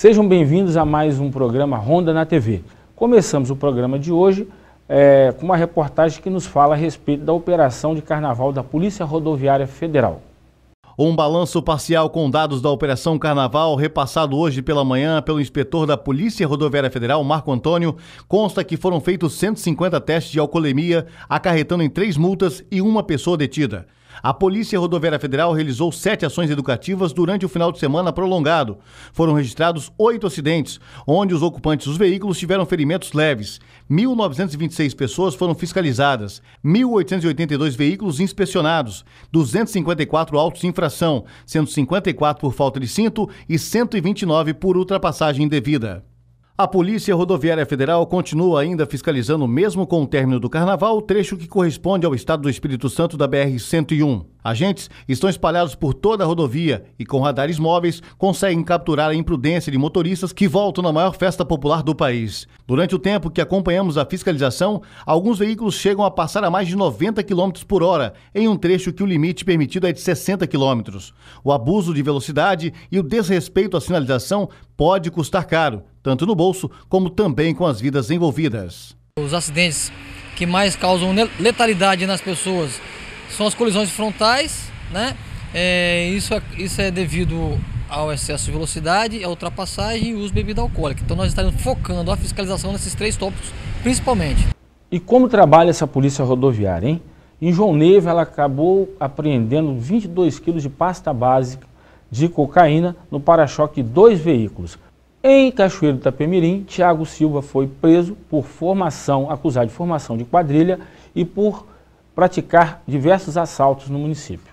Sejam bem-vindos a mais um programa Ronda na TV. Começamos o programa de hoje é, com uma reportagem que nos fala a respeito da operação de carnaval da Polícia Rodoviária Federal. Um balanço parcial com dados da Operação Carnaval, repassado hoje pela manhã pelo inspetor da Polícia Rodoviária Federal, Marco Antônio, consta que foram feitos 150 testes de alcoolemia, acarretando em três multas e uma pessoa detida. A Polícia Rodoviária Federal realizou sete ações educativas durante o final de semana prolongado. Foram registrados oito acidentes, onde os ocupantes dos veículos tiveram ferimentos leves. 1.926 pessoas foram fiscalizadas, 1.882 veículos inspecionados, 254 autos de infração, 154 por falta de cinto e 129 por ultrapassagem indevida. A Polícia Rodoviária Federal continua ainda fiscalizando, mesmo com o término do carnaval, o trecho que corresponde ao estado do Espírito Santo da BR-101. Agentes estão espalhados por toda a rodovia e, com radares móveis, conseguem capturar a imprudência de motoristas que voltam na maior festa popular do país. Durante o tempo que acompanhamos a fiscalização, alguns veículos chegam a passar a mais de 90 km por hora, em um trecho que o limite permitido é de 60 km. O abuso de velocidade e o desrespeito à sinalização pode custar caro, tanto no bolso como também com as vidas envolvidas. Os acidentes que mais causam letalidade nas pessoas são as colisões frontais, né? É, isso, é, isso é devido ao excesso de velocidade, à é ultrapassagem e uso de bebida alcoólica. Então nós estaremos focando a fiscalização nesses três tópicos principalmente. E como trabalha essa polícia rodoviária, hein? Em João Neiva, ela acabou apreendendo 22 quilos de pasta básica de cocaína no para-choque de dois veículos. Em Cachoeiro do Itapemirim, Tiago Silva foi preso por formação, acusado de formação de quadrilha e por praticar diversos assaltos no município.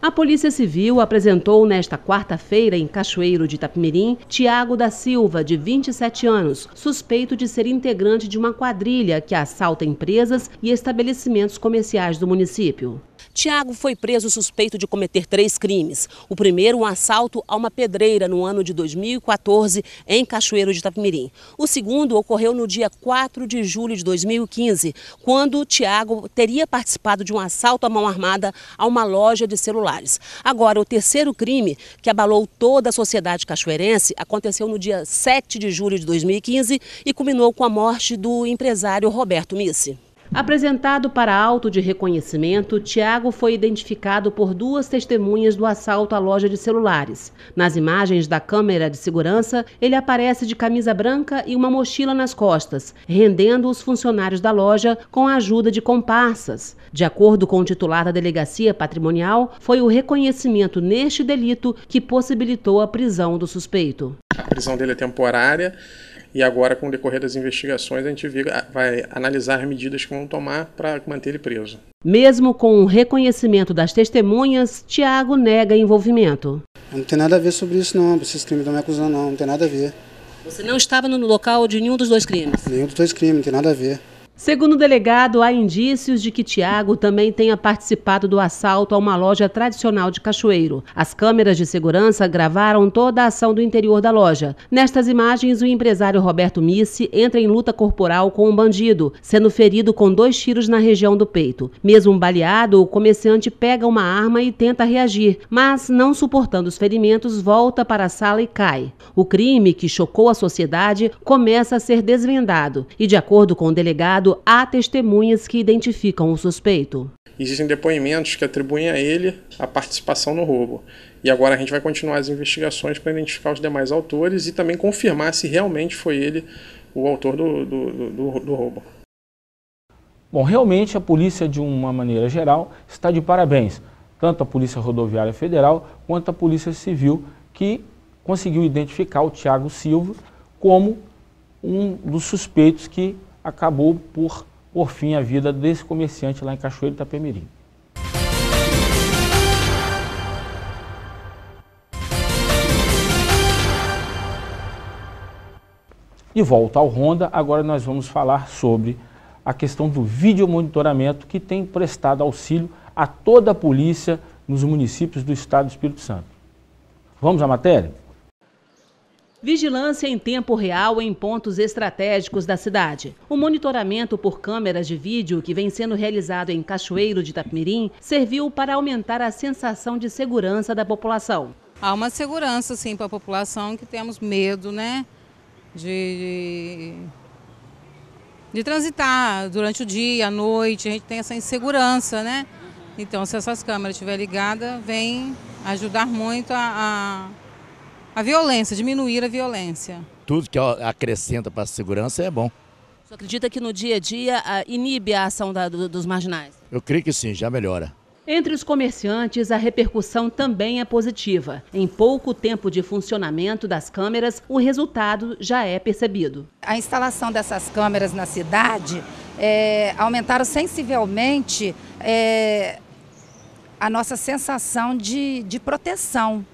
A Polícia Civil apresentou nesta quarta-feira, em Cachoeiro de Itapimirim, Tiago da Silva, de 27 anos, suspeito de ser integrante de uma quadrilha que assalta empresas e estabelecimentos comerciais do município. Tiago foi preso suspeito de cometer três crimes. O primeiro, um assalto a uma pedreira no ano de 2014 em Cachoeiro de Itapemirim. O segundo ocorreu no dia 4 de julho de 2015, quando Tiago teria participado de um assalto à mão armada a uma loja de celulares. Agora, o terceiro crime, que abalou toda a sociedade cachoeirense, aconteceu no dia 7 de julho de 2015 e culminou com a morte do empresário Roberto Missi. Apresentado para auto de reconhecimento, Tiago foi identificado por duas testemunhas do assalto à loja de celulares. Nas imagens da câmera de segurança, ele aparece de camisa branca e uma mochila nas costas, rendendo os funcionários da loja com a ajuda de comparsas. De acordo com o titular da Delegacia Patrimonial, foi o reconhecimento neste delito que possibilitou a prisão do suspeito. A prisão dele é temporária e agora, com o decorrer das investigações, a gente ah, vai analisar medidas que vão tomar para manter ele preso. Mesmo com o reconhecimento das testemunhas, Tiago nega envolvimento. não tem nada a ver sobre isso, não. Esses crimes estão me acusando, não. Não tem nada a ver. Você não estava no local de nenhum dos dois crimes? Nenhum dos dois crimes, não tem nada a ver. Segundo o delegado, há indícios de que Tiago também tenha participado do assalto a uma loja tradicional de Cachoeiro. As câmeras de segurança gravaram toda a ação do interior da loja. Nestas imagens, o empresário Roberto Missi entra em luta corporal com um bandido, sendo ferido com dois tiros na região do peito. Mesmo baleado, o comerciante pega uma arma e tenta reagir, mas, não suportando os ferimentos, volta para a sala e cai. O crime, que chocou a sociedade, começa a ser desvendado e, de acordo com o delegado, há testemunhas que identificam o suspeito. Existem depoimentos que atribuem a ele a participação no roubo. E agora a gente vai continuar as investigações para identificar os demais autores e também confirmar se realmente foi ele o autor do, do, do, do roubo. Bom, realmente a polícia, de uma maneira geral, está de parabéns. Tanto a Polícia Rodoviária Federal quanto a Polícia Civil, que conseguiu identificar o Tiago Silva como um dos suspeitos que acabou por, por fim a vida desse comerciante lá em Cachoeiro Itapemirim. De volta ao Honda, agora nós vamos falar sobre a questão do vídeo monitoramento que tem prestado auxílio a toda a polícia nos municípios do Estado do Espírito Santo. Vamos à matéria? vigilância em tempo real em pontos estratégicos da cidade. O monitoramento por câmeras de vídeo que vem sendo realizado em Cachoeiro de Itapemirim serviu para aumentar a sensação de segurança da população. Há uma segurança, sim, para a população que temos medo, né? De, de, de transitar durante o dia, à noite, a gente tem essa insegurança, né? Então, se essas câmeras estiverem ligadas, vem ajudar muito a, a a violência, diminuir a violência. Tudo que acrescenta para a segurança é bom. Você acredita que no dia a dia ah, inibe a ação da, do, dos marginais? Eu creio que sim, já melhora. Entre os comerciantes, a repercussão também é positiva. Em pouco tempo de funcionamento das câmeras, o resultado já é percebido. A instalação dessas câmeras na cidade é, aumentaram sensivelmente é, a nossa sensação de, de proteção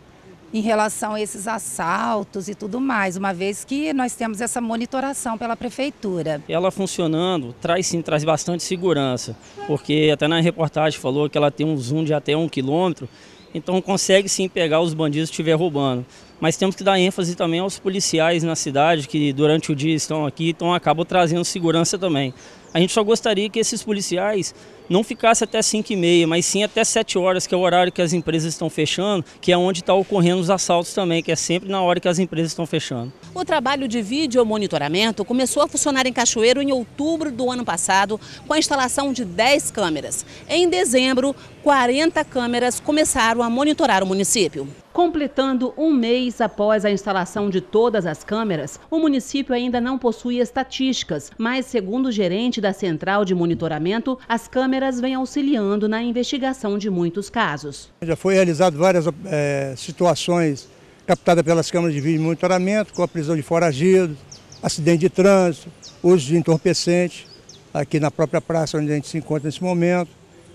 em relação a esses assaltos e tudo mais, uma vez que nós temos essa monitoração pela prefeitura. Ela funcionando traz sim, traz bastante segurança, porque até na reportagem falou que ela tem um zoom de até um quilômetro, então consegue sim pegar os bandidos que estiver roubando mas temos que dar ênfase também aos policiais na cidade que durante o dia estão aqui, então acabam trazendo segurança também. A gente só gostaria que esses policiais não ficassem até 5 e meia, mas sim até 7 horas, que é o horário que as empresas estão fechando, que é onde está ocorrendo os assaltos também, que é sempre na hora que as empresas estão fechando. O trabalho de vídeo monitoramento começou a funcionar em Cachoeiro em outubro do ano passado, com a instalação de 10 câmeras. Em dezembro, 40 câmeras começaram a monitorar o município. Completando um mês após a instalação de todas as câmeras, o município ainda não possui estatísticas, mas, segundo o gerente da central de monitoramento, as câmeras vêm auxiliando na investigação de muitos casos. Já foi realizado várias é, situações captadas pelas câmeras de vídeo de monitoramento, com a prisão de foragidos, acidente de trânsito, uso de entorpecente, aqui na própria praça onde a gente se encontra nesse momento,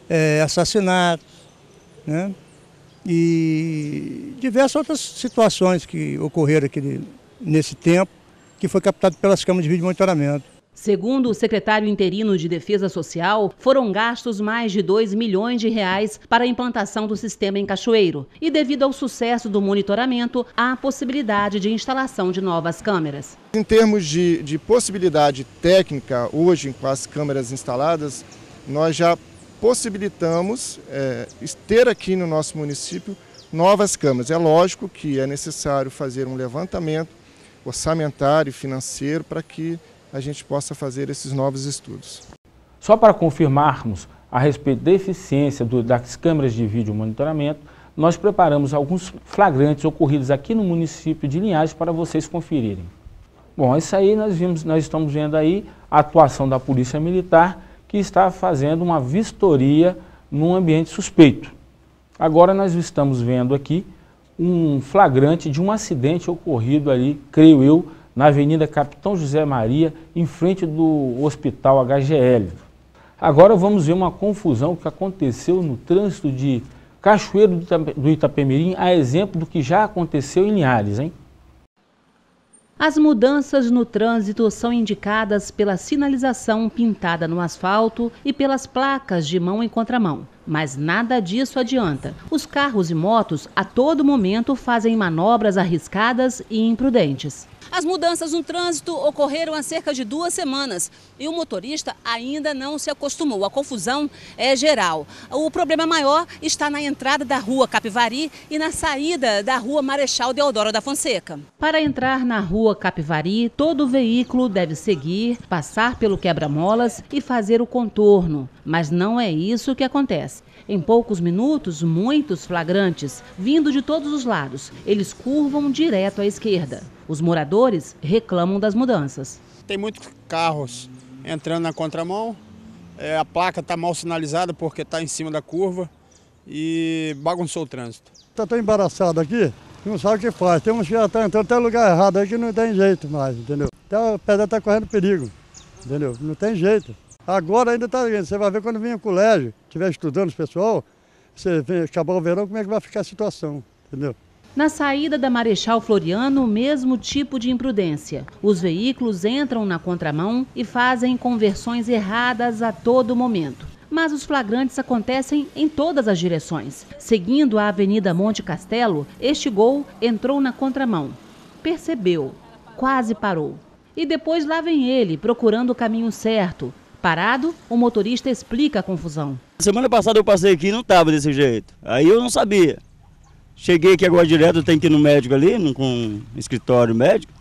é, assassinatos, né? e diversas outras situações que ocorreram aqui nesse tempo, que foi captado pelas câmeras de vídeo monitoramento. Segundo o secretário interino de Defesa Social, foram gastos mais de 2 milhões de reais para a implantação do sistema em Cachoeiro. E devido ao sucesso do monitoramento, há a possibilidade de instalação de novas câmeras. Em termos de, de possibilidade técnica, hoje com as câmeras instaladas, nós já possibilitamos é, ter aqui no nosso município novas câmeras É lógico que é necessário fazer um levantamento orçamentário e financeiro para que a gente possa fazer esses novos estudos. Só para confirmarmos a respeito da eficiência do, das câmeras de vídeo monitoramento, nós preparamos alguns flagrantes ocorridos aqui no município de Linhares para vocês conferirem. Bom, isso aí nós vimos, nós estamos vendo aí a atuação da Polícia Militar que está fazendo uma vistoria num ambiente suspeito. Agora nós estamos vendo aqui um flagrante de um acidente ocorrido ali, creio eu, na Avenida Capitão José Maria, em frente do Hospital HGL. Agora vamos ver uma confusão que aconteceu no trânsito de Cachoeiro do Itapemirim, a exemplo do que já aconteceu em Linhares, hein? As mudanças no trânsito são indicadas pela sinalização pintada no asfalto e pelas placas de mão em contramão. Mas nada disso adianta. Os carros e motos a todo momento fazem manobras arriscadas e imprudentes. As mudanças no trânsito ocorreram há cerca de duas semanas e o motorista ainda não se acostumou. A confusão é geral. O problema maior está na entrada da rua Capivari e na saída da rua Marechal Deodoro da Fonseca. Para entrar na rua Capivari, todo veículo deve seguir, passar pelo quebra-molas e fazer o contorno. Mas não é isso que acontece. Em poucos minutos, muitos flagrantes, vindo de todos os lados, eles curvam direto à esquerda. Os moradores reclamam das mudanças. Tem muitos carros entrando na contramão, é, a placa está mal sinalizada porque está em cima da curva e bagunçou o trânsito. Está tão embaraçado aqui, não sabe o que faz. Tem uns que já estão tá entrando até lugar errado aí que não tem jeito mais, entendeu? Até a pedra está correndo perigo, entendeu? Não tem jeito. Agora ainda está. Você vai ver quando vem o colégio, estiver estudando o pessoal, você vem acabar o verão, como é que vai ficar a situação, entendeu? Na saída da Marechal Floriano, o mesmo tipo de imprudência. Os veículos entram na contramão e fazem conversões erradas a todo momento. Mas os flagrantes acontecem em todas as direções. Seguindo a Avenida Monte Castelo, este gol entrou na contramão. Percebeu, quase parou. E depois lá vem ele, procurando o caminho certo, Parado, o motorista explica a confusão. Semana passada eu passei aqui e não estava desse jeito. Aí eu não sabia. Cheguei aqui agora direto, tem que ir no médico ali, no, com um escritório médico.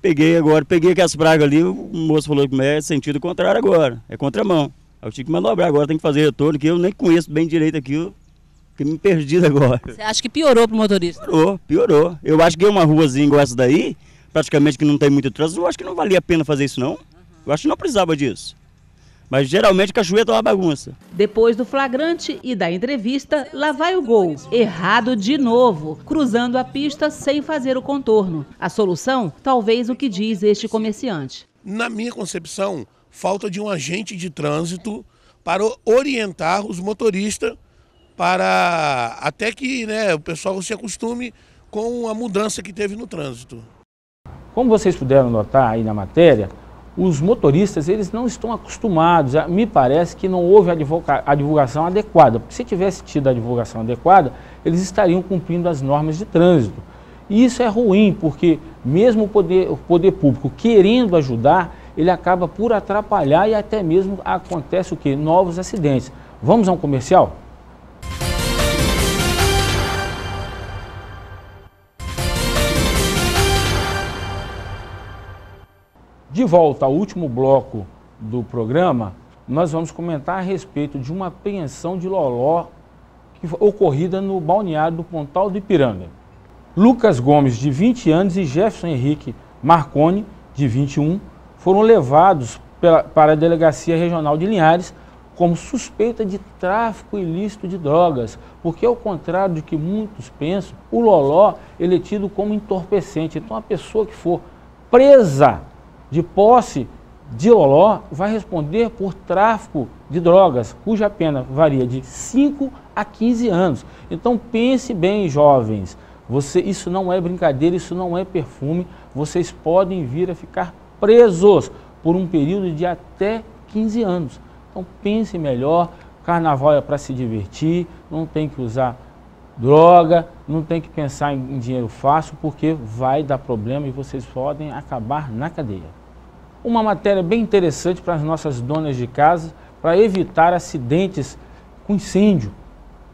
Peguei agora, peguei aquelas pragas ali, o moço falou que é sentido contrário agora, é contramão. Aí eu tive que manobrar agora, tem que fazer retorno, que eu nem conheço bem direito aqui, que fiquei me perdido agora. Você acha que piorou pro motorista? Piorou, piorou. Eu acho que é uma ruazinha igual essa daí, praticamente que não tem muito trânsito, eu acho que não valia a pena fazer isso não. Eu acho que não precisava disso. Mas geralmente Cachoeira é uma bagunça. Depois do flagrante e da entrevista, lá vai o gol. Errado de novo, cruzando a pista sem fazer o contorno. A solução, talvez o que diz este comerciante. Na minha concepção, falta de um agente de trânsito para orientar os motoristas para até que né, o pessoal se acostume com a mudança que teve no trânsito. Como vocês puderam notar aí na matéria, os motoristas eles não estão acostumados. Me parece que não houve a, divulgação adequada. Porque se tivesse tido a divulgação adequada, eles estariam cumprindo as normas de trânsito. E isso é ruim, porque mesmo o poder, o poder público querendo ajudar, ele acaba por atrapalhar e até mesmo acontece o que? Novos acidentes. Vamos a um comercial? De volta ao último bloco do programa, nós vamos comentar a respeito de uma apreensão de Loló que ocorrida no balneário do Pontal do Ipiranga. Lucas Gomes, de 20 anos, e Jefferson Henrique Marconi, de 21, foram levados pela, para a Delegacia Regional de Linhares como suspeita de tráfico ilícito de drogas, porque ao contrário do que muitos pensam, o loló ele é tido como entorpecente. Então a pessoa que for presa de posse de Loló vai responder por tráfico de drogas, cuja pena varia de 5 a 15 anos. Então pense bem, jovens. Você, isso não é brincadeira, isso não é perfume. Vocês podem vir a ficar presos por um período de até 15 anos. Então pense melhor. Carnaval é para se divertir, não tem que usar droga, não tem que pensar em dinheiro fácil, porque vai dar problema e vocês podem acabar na cadeia uma matéria bem interessante para as nossas donas de casa, para evitar acidentes com incêndio.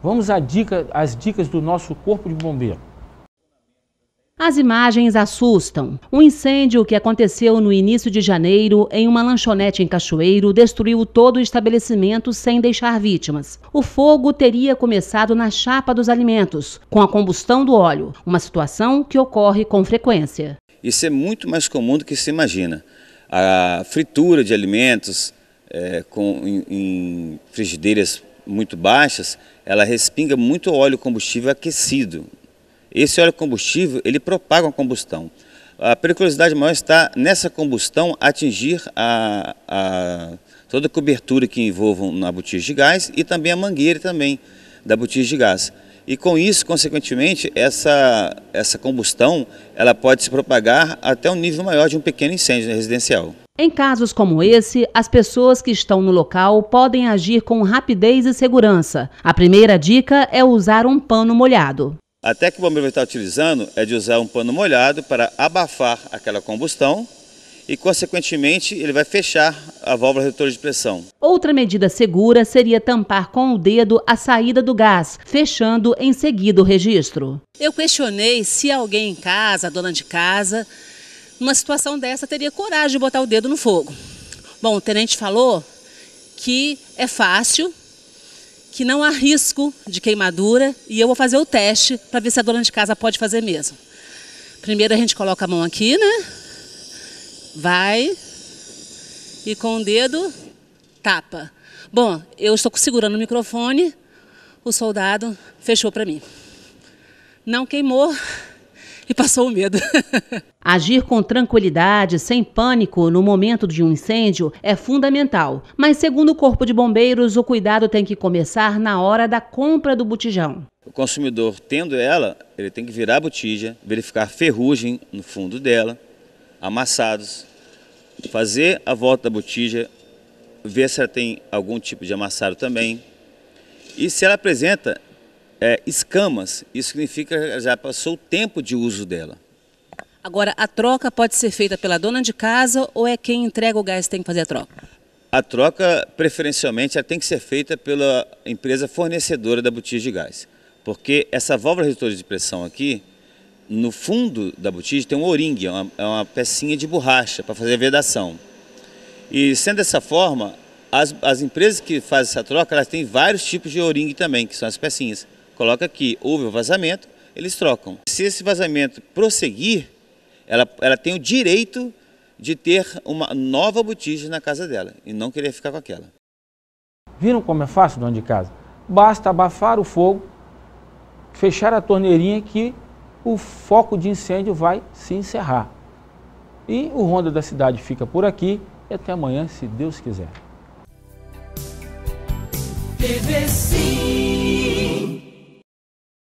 Vamos às dica, dicas do nosso Corpo de Bombeiro. As imagens assustam. Um incêndio que aconteceu no início de janeiro em uma lanchonete em Cachoeiro destruiu todo o estabelecimento sem deixar vítimas. O fogo teria começado na chapa dos alimentos, com a combustão do óleo, uma situação que ocorre com frequência. Isso é muito mais comum do que se imagina a fritura de alimentos é, com, em, em frigideiras muito baixas, ela respinga muito óleo combustível aquecido. Esse óleo combustível, ele propaga uma combustão. A periculosidade maior está nessa combustão atingir a, a, toda a cobertura que envolvam na botija de gás e também a mangueira também da botija de gás. E com isso, consequentemente, essa, essa combustão ela pode se propagar até um nível maior de um pequeno incêndio residencial. Em casos como esse, as pessoas que estão no local podem agir com rapidez e segurança. A primeira dica é usar um pano molhado. A técnica que o bombeiro está utilizando é de usar um pano molhado para abafar aquela combustão e, consequentemente, ele vai fechar a válvula redutora de pressão. Outra medida segura seria tampar com o dedo a saída do gás, fechando em seguida o registro. Eu questionei se alguém em casa, a dona de casa, numa situação dessa, teria coragem de botar o dedo no fogo. Bom, o tenente falou que é fácil, que não há risco de queimadura e eu vou fazer o teste para ver se a dona de casa pode fazer mesmo. Primeiro a gente coloca a mão aqui, né? Vai. E com o dedo, tapa. Bom, eu estou segurando o microfone, o soldado fechou para mim. Não queimou e passou o medo. Agir com tranquilidade, sem pânico, no momento de um incêndio é fundamental. Mas, segundo o Corpo de Bombeiros, o cuidado tem que começar na hora da compra do botijão. O consumidor, tendo ela, ele tem que virar a botija, verificar ferrugem no fundo dela, amassados, fazer a volta da botija, ver se ela tem algum tipo de amassado também. E se ela apresenta é, escamas, isso significa que já passou o tempo de uso dela. Agora, a troca pode ser feita pela dona de casa ou é quem entrega o gás que tem que fazer a troca? A troca, preferencialmente, ela tem que ser feita pela empresa fornecedora da botija de gás. Porque essa válvula redutora de pressão aqui, no fundo da botija tem um oringue, é uma, é uma pecinha de borracha para fazer a vedação. E sendo dessa forma, as, as empresas que fazem essa troca, elas têm vários tipos de oringue também, que são as pecinhas. Coloca aqui, houve o vazamento, eles trocam. Se esse vazamento prosseguir, ela, ela tem o direito de ter uma nova botija na casa dela e não querer ficar com aquela. Viram como é fácil, dono de casa? Basta abafar o fogo, fechar a torneirinha que o foco de incêndio vai se encerrar. E o Ronda da Cidade fica por aqui e até amanhã, se Deus quiser.